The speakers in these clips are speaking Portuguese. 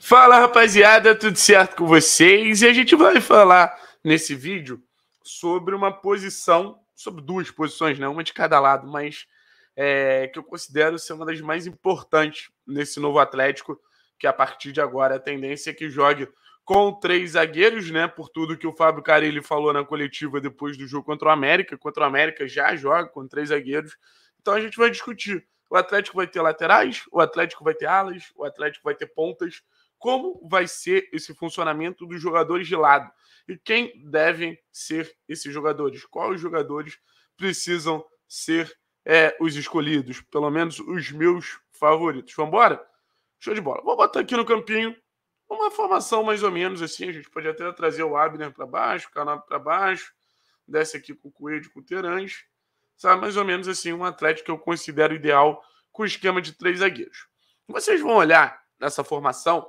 Fala rapaziada, tudo certo com vocês? E a gente vai falar nesse vídeo sobre uma posição, sobre duas posições, né? uma de cada lado, mas é, que eu considero ser uma das mais importantes nesse novo Atlético, que a partir de agora a tendência é que jogue com três zagueiros, né? Por tudo que o Fábio Carilli falou na coletiva depois do jogo contra o América. Contra o América já joga com três zagueiros. Então a gente vai discutir. O Atlético vai ter laterais, o Atlético vai ter alas, o Atlético vai ter pontas como vai ser esse funcionamento dos jogadores de lado e quem devem ser esses jogadores, quais jogadores precisam ser é, os escolhidos, pelo menos os meus favoritos. Vamos embora? Show de bola. Vou botar aqui no campinho uma formação mais ou menos assim. A gente pode até trazer o Abner para baixo, o Canal para baixo, desce aqui com o Coelho, com o Terãs. Sabe, mais ou menos assim, um atleta que eu considero ideal com o esquema de três zagueiros. Vocês vão olhar nessa formação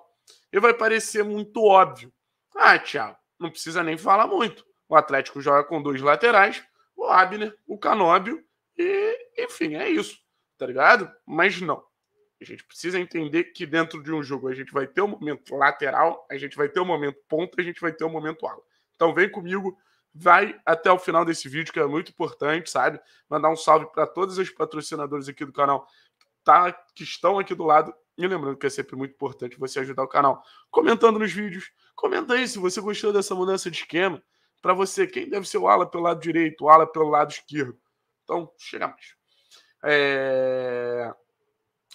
e vai parecer muito óbvio. Ah, Thiago, não precisa nem falar muito. O Atlético joga com dois laterais, o Abner, o Canóbio, e, enfim, é isso, tá ligado? Mas não. A gente precisa entender que dentro de um jogo a gente vai ter o um momento lateral, a gente vai ter o um momento ponta, a gente vai ter o um momento ala. Então vem comigo, vai até o final desse vídeo, que é muito importante, sabe? Mandar um salve para todos os patrocinadores aqui do canal tá, que estão aqui do lado e lembrando que é sempre muito importante você ajudar o canal comentando nos vídeos. Comenta aí se você gostou dessa mudança de esquema. Para você, quem deve ser o ala pelo lado direito, o ala pelo lado esquerdo. Então, chega mais. É...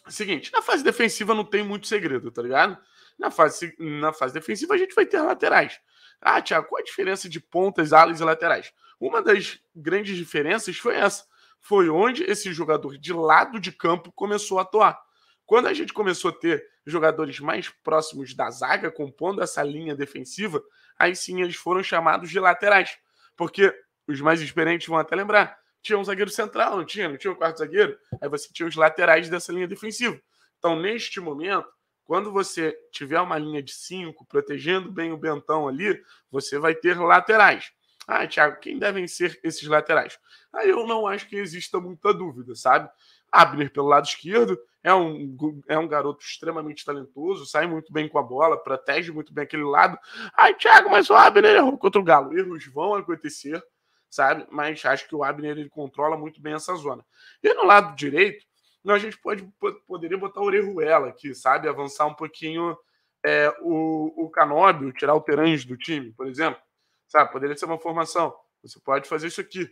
Seguinte, na fase defensiva não tem muito segredo, tá ligado? Na fase, na fase defensiva a gente vai ter laterais. Ah, Tiago, qual a diferença de pontas, alas e laterais? Uma das grandes diferenças foi essa. Foi onde esse jogador de lado de campo começou a atuar. Quando a gente começou a ter jogadores mais próximos da zaga, compondo essa linha defensiva, aí sim eles foram chamados de laterais. Porque os mais experientes vão até lembrar: tinha um zagueiro central, não tinha? Não tinha um quarto zagueiro? Aí você tinha os laterais dessa linha defensiva. Então, neste momento, quando você tiver uma linha de cinco, protegendo bem o Bentão ali, você vai ter laterais. Ah, Thiago, quem devem ser esses laterais? Aí ah, eu não acho que exista muita dúvida, sabe? Abner pelo lado esquerdo, é um, é um garoto extremamente talentoso, sai muito bem com a bola, protege muito bem aquele lado. Ai, Thiago, mas o Abner errou contra o Galo. Erros vão acontecer, sabe? Mas acho que o Abner ele controla muito bem essa zona. E no lado direito, nós, a gente pode, poderia botar o Orejuela aqui, sabe? Avançar um pouquinho é, o, o Canóbio, tirar o Terange do time, por exemplo. Sabe? Poderia ser uma formação. Você pode fazer isso aqui.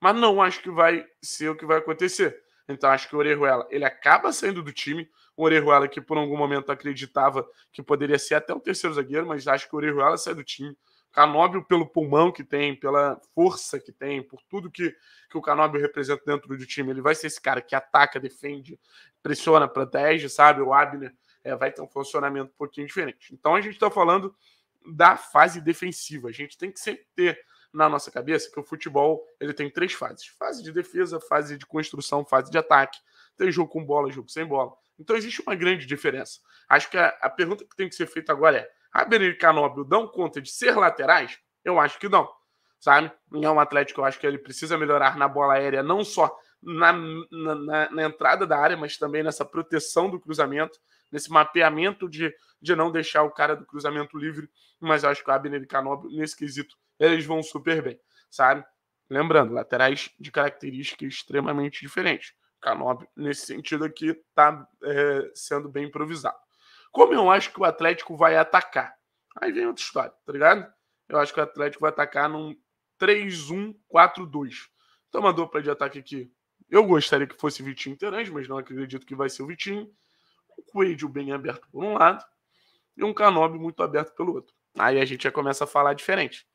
Mas não acho que vai ser o que vai acontecer então acho que o Orejuela, ele acaba saindo do time. O Orejuela que por algum momento acreditava que poderia ser até o terceiro zagueiro, mas acho que o Orejuela sai do time. Canóbio pelo pulmão que tem, pela força que tem, por tudo que, que o Canóbio representa dentro do time. Ele vai ser esse cara que ataca, defende, pressiona, protege, sabe? O Abner é, vai ter um funcionamento um pouquinho diferente. Então a gente está falando da fase defensiva. A gente tem que sempre ter na nossa cabeça que o futebol ele tem três fases: fase de defesa, fase de construção, fase de ataque. Tem jogo com bola, jogo sem bola. Então existe uma grande diferença. Acho que a, a pergunta que tem que ser feita agora é: a ah, Benedito e Canóbio dão conta de ser laterais? Eu acho que não. Sabe? É um Atlético, eu acho que ele precisa melhorar na bola aérea, não só na, na, na, entrada da área, mas também nessa proteção do cruzamento, nesse mapeamento de, de não deixar o cara do cruzamento livre. Mas eu acho que o Abner e nesse quesito, eles vão super bem, sabe? Lembrando, laterais de características extremamente diferentes. Canop, nesse sentido aqui, está é, sendo bem improvisado. Como eu acho que o Atlético vai atacar? Aí vem outra história, tá ligado? Eu acho que o Atlético vai atacar num 3-1-4-2. Então, uma dupla de ataque aqui. Eu gostaria que fosse Vitinho Terãs, mas não acredito que vai ser o Vitinho. Um Coelho bem aberto por um lado e um Canobi muito aberto pelo outro. Aí a gente já começa a falar diferente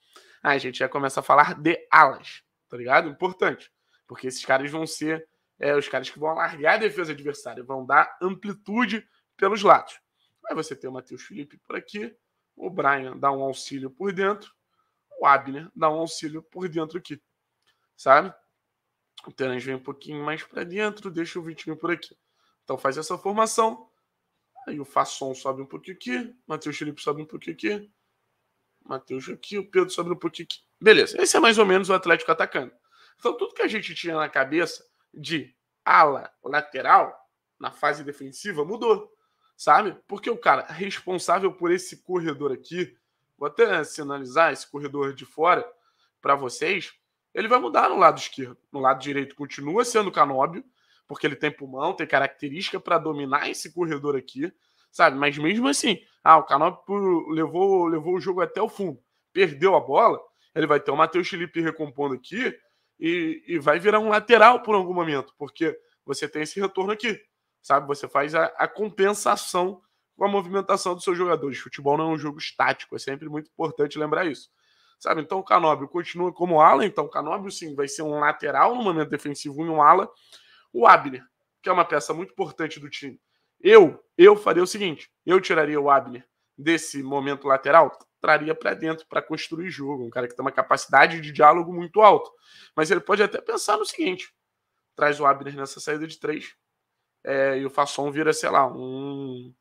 a gente já começa a falar de alas, tá ligado? Importante, porque esses caras vão ser é, os caras que vão alargar a defesa adversária, vão dar amplitude pelos lados. Aí você tem o Matheus Felipe por aqui, o Brian dá um auxílio por dentro, o Abner dá um auxílio por dentro aqui, sabe? O Terence vem um pouquinho mais para dentro, deixa o Vitinho por aqui. Então faz essa formação. Aí o Fasson sobe um pouquinho aqui, Matheus Felipe sobe um pouquinho aqui, Matheus aqui, o Pedro sobre um pouquinho aqui. Beleza, esse é mais ou menos o Atlético atacando. Então, tudo que a gente tinha na cabeça de ala lateral na fase defensiva mudou, sabe? Porque o cara responsável por esse corredor aqui, vou até sinalizar esse corredor de fora para vocês, ele vai mudar no lado esquerdo. No lado direito continua sendo Canóbio, porque ele tem pulmão, tem característica para dominar esse corredor aqui, sabe? Mas mesmo assim, ah, o Canop levou, levou o jogo até o fundo, perdeu a bola, ele vai ter o Matheus Felipe recompondo aqui e, e vai virar um lateral por algum momento, porque você tem esse retorno aqui, sabe? Você faz a, a compensação com a movimentação dos seus jogadores. Futebol não é um jogo estático, é sempre muito importante lembrar isso. Sabe? Então o Canóbio continua como ala, então o Canóbio sim vai ser um lateral no momento defensivo e um ala. O Abner, que é uma peça muito importante do time, eu, eu faria o seguinte: eu tiraria o Abner desse momento lateral, traria para dentro para construir jogo. Um cara que tem uma capacidade de diálogo muito alta. Mas ele pode até pensar no seguinte: traz o Abner nessa saída de três é, e o Fasson vira, sei lá, um.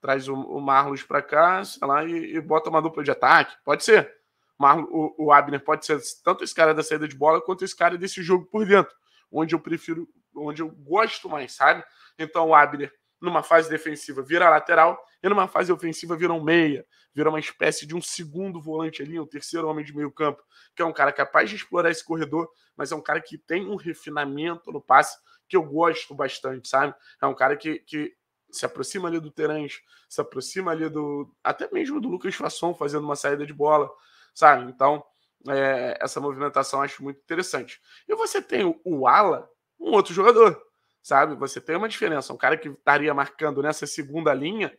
Traz o, o Marlos para cá, sei lá, e, e, bota uma dupla de ataque. Pode ser. o, o Abner pode ser tanto esse cara da saída de bola quanto esse cara desse jogo por dentro, onde eu prefiro, onde eu gosto mais, sabe? Então o Abner numa fase defensiva vira lateral e numa fase ofensiva vira um meia, vira uma espécie de um segundo volante ali, um terceiro homem de meio campo, que é um cara capaz de explorar esse corredor, mas é um cara que tem um refinamento no passe que eu gosto bastante, sabe? É um cara que, que se aproxima ali do Terence, se aproxima ali do. até mesmo do Lucas Fasson fazendo uma saída de bola, sabe? Então, é, essa movimentação acho muito interessante. E você tem o Ala, um outro jogador, sabe? Você tem uma diferença. Um cara que estaria marcando nessa segunda linha,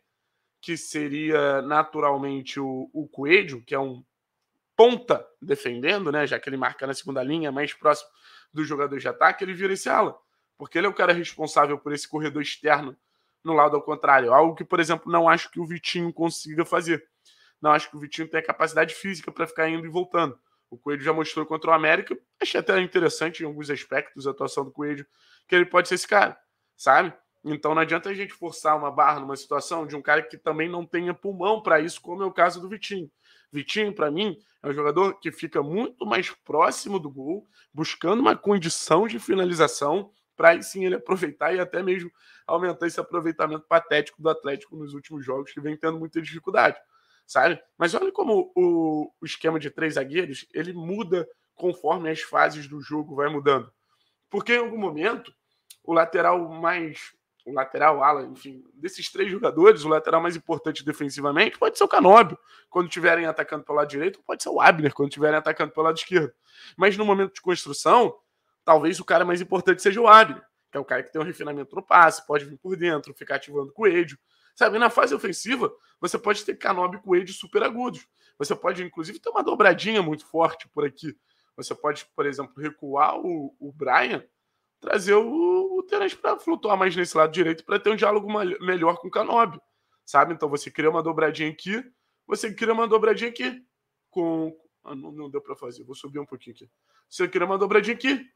que seria naturalmente o, o Coelho, que é um ponta defendendo, né? Já que ele marca na segunda linha, é mais próximo dos jogadores de ataque, ele vira esse ala. Porque ele é o cara responsável por esse corredor externo no lado ao contrário. Algo que, por exemplo, não acho que o Vitinho consiga fazer. Não acho que o Vitinho tenha capacidade física para ficar indo e voltando. O Coelho já mostrou contra o América. Achei até interessante em alguns aspectos a atuação do Coelho que ele pode ser esse cara, sabe? Então não adianta a gente forçar uma barra numa situação de um cara que também não tenha pulmão para isso, como é o caso do Vitinho. Vitinho, para mim, é um jogador que fica muito mais próximo do gol, buscando uma condição de finalização para aí sim ele aproveitar e até mesmo aumentar esse aproveitamento patético do Atlético nos últimos jogos, que vem tendo muita dificuldade, sabe? Mas olha como o, o esquema de três zagueiros ele muda conforme as fases do jogo vai mudando. Porque em algum momento, o lateral mais. O lateral, ala, enfim, desses três jogadores, o lateral mais importante defensivamente pode ser o Canóbio, quando estiverem atacando pelo lado direito, pode ser o Abner, quando estiverem atacando pelo lado esquerdo. Mas no momento de construção, talvez o cara mais importante seja o Abner, que é o cara que tem um refinamento no passe, pode vir por dentro, ficar ativando o coelho. Sabe, na fase ofensiva, você pode ter Canóbio e coelho super agudos. Você pode, inclusive, ter uma dobradinha muito forte por aqui. Você pode, por exemplo, recuar o, o Brian, trazer o, o Terence para flutuar mais nesse lado direito para ter um diálogo melhor com o Canobi, sabe? Então você cria uma dobradinha aqui, você cria uma dobradinha aqui com. Ah, não, não deu para fazer, vou subir um pouquinho aqui. Você cria uma dobradinha aqui,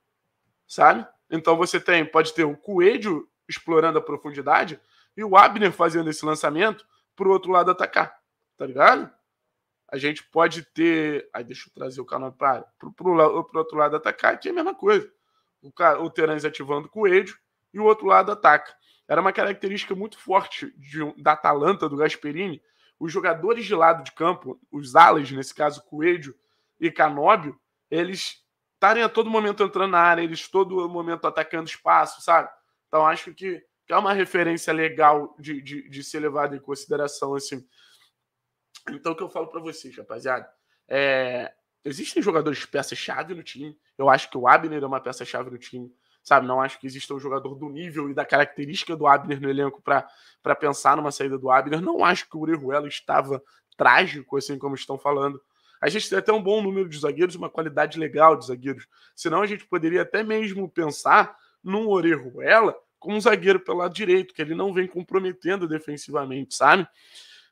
sabe? Então você tem, pode ter o Coelho explorando a profundidade e o Abner fazendo esse lançamento para o outro lado atacar, tá ligado? a gente pode ter. Aí deixa eu trazer o canal para o outro lado atacar, aqui é a mesma coisa. O, cara, o Terence ativando o Coelho e o outro lado ataca. Era uma característica muito forte de, da Atalanta, do Gasperini. Os jogadores de lado de campo, os alas, nesse caso Coelho e Canóbio, eles estarem a todo momento entrando na área, eles todo momento atacando espaço, sabe? Então acho que, que é uma referência legal de, de, de ser levada em consideração, assim. Então, o que eu falo para vocês, rapaziada, é... existem jogadores peça-chave no time. Eu acho que o Abner é uma peça-chave no time, sabe? Não acho que exista um jogador do nível e da característica do Abner no elenco para pensar numa saída do Abner. Não acho que o Orejuela estava trágico, assim como estão falando. A gente tem até um bom número de zagueiros, uma qualidade legal de zagueiros. Senão a gente poderia até mesmo pensar num Orejuela como um zagueiro pelo lado direito, que ele não vem comprometendo defensivamente, sabe?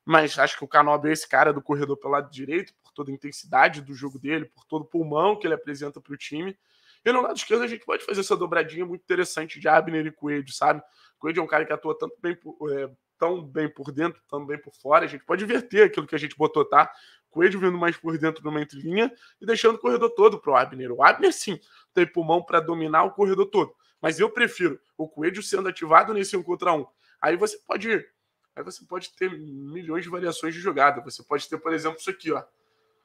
mas acho que o Canobio é esse cara do corredor pelo lado direito, por toda a intensidade do jogo dele, por todo o pulmão que ele apresenta para o time. E no lado esquerdo a gente pode fazer essa dobradinha muito interessante de Abner e Coelho, sabe? Coelho é um cara que atua tanto bem por, é, tão bem por dentro, tão bem por fora. A gente pode inverter aquilo que a gente botou, tá? Coelho vindo mais por dentro numa entrelinha e deixando o corredor todo o Abner. O Abner, sim, tem pulmão para dominar o corredor todo. Mas eu prefiro o Coelho sendo ativado nesse um contra um. Aí você pode Aí você pode ter milhões de variações de jogada. Você pode ter, por exemplo, isso aqui, ó.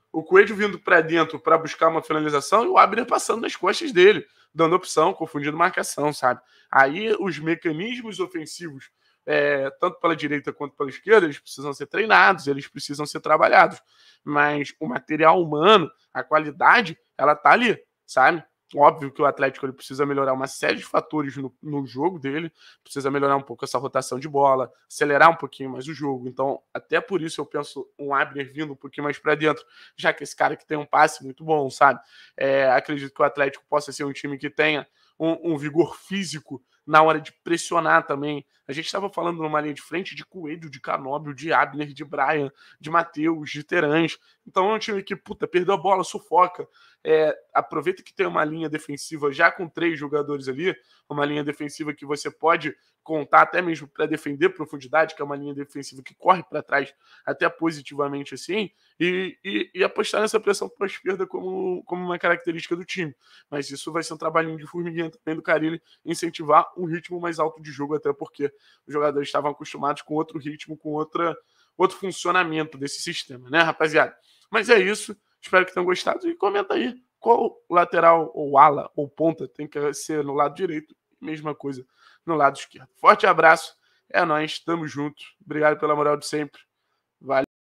O Coelho vindo para dentro para buscar uma finalização e o Abner passando nas costas dele, dando opção, confundindo marcação, sabe? Aí os mecanismos ofensivos, é, tanto pela direita quanto pela esquerda, eles precisam ser treinados, eles precisam ser trabalhados. Mas o material humano, a qualidade, ela tá ali, sabe? Óbvio que o Atlético ele precisa melhorar uma série de fatores no, no jogo dele, precisa melhorar um pouco essa rotação de bola, acelerar um pouquinho mais o jogo. Então, até por isso eu penso um Abner vindo um pouquinho mais para dentro, já que esse cara que tem um passe muito bom, sabe? É, acredito que o Atlético possa ser um time que tenha um, um vigor físico na hora de pressionar também. A gente estava falando numa linha de frente de Coelho, de Canóbio, de Abner, de Brian, de Matheus, de Terãs. Então é um time que, puta, perdeu a bola, sufoca. É, aproveita que tem uma linha defensiva já com três jogadores ali, uma linha defensiva que você pode contar até mesmo para defender profundidade, que é uma linha defensiva que corre para trás até positivamente assim, e, e, e apostar nessa pressão para a esquerda como, como uma característica do time. Mas isso vai ser um trabalhinho de formiguinha também do Carilli, incentivar um ritmo mais alto de jogo, até porque os jogadores estavam acostumados com outro ritmo, com outra, outro funcionamento desse sistema, né, rapaziada? Mas é isso, espero que tenham gostado e comenta aí qual lateral ou ala ou ponta tem que ser no lado direito, mesma coisa no lado esquerdo. Forte abraço, é nós, estamos juntos. Obrigado pela moral de sempre. Valeu.